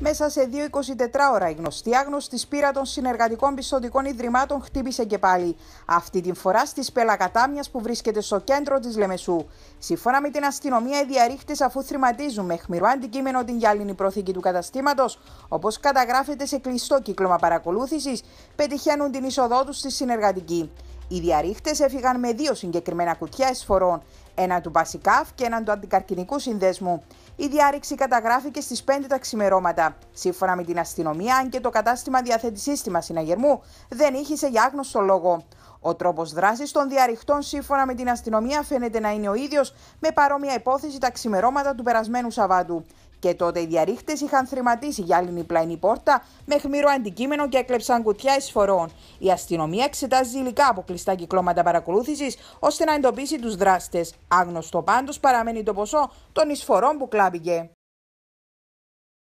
Μέσα σε δύο 24 ώρα η γνωστή άγνωστη σπήρα των συνεργατικών πιστοτικών ιδρυμάτων χτύπησε και πάλι. Αυτή την φορά στη Σπελακατάμια που βρίσκεται στο κέντρο της Λεμεσού. Σύμφωνα με την αστυνομία, οι διαρρήχτες αφού θρηματίζουν με χμηρό αντικείμενο την γυάλινη προθήκη του καταστήματος, όπως καταγράφεται σε κλειστό κύκλωμα παρακολούθησης, πετυχαίνουν την είσοδό τους στη συνεργατική. Οι διαρρήχτε έφυγαν με δύο συγκεκριμένα κουτιά εσφορών, ένα του Μπασικάφ και έναν του Αντικαρκινικού Συνδέσμου. Η διάρρηξη καταγράφηκε στις 5 τα ξημερώματα. Σύμφωνα με την αστυνομία, αν και το κατάστημα διαθέτει σύστημα συναγερμού, δεν ήχησε για άγνωστο λόγο. Ο τρόπος δράσης των διαρριχτών, σύμφωνα με την αστυνομία, φαίνεται να είναι ο ίδιος με παρόμοια υπόθεση τα ξημερώματα του περασμένου Σαββάτου. Και τότε οι διαρρήχτε είχαν θρηματίσει γυάλινη πλαϊνή πόρτα με χμηρό αντικείμενο και έκλεψαν κουτιά εισφορών. Η αστυνομία εξετάζει υλικά από κλειστά κυκλώματα παρακολούθησης ώστε να εντοπίσει τους δράστες. Άγνωστο πάντως παραμένει το ποσό των εισφορών που κλάπηκε.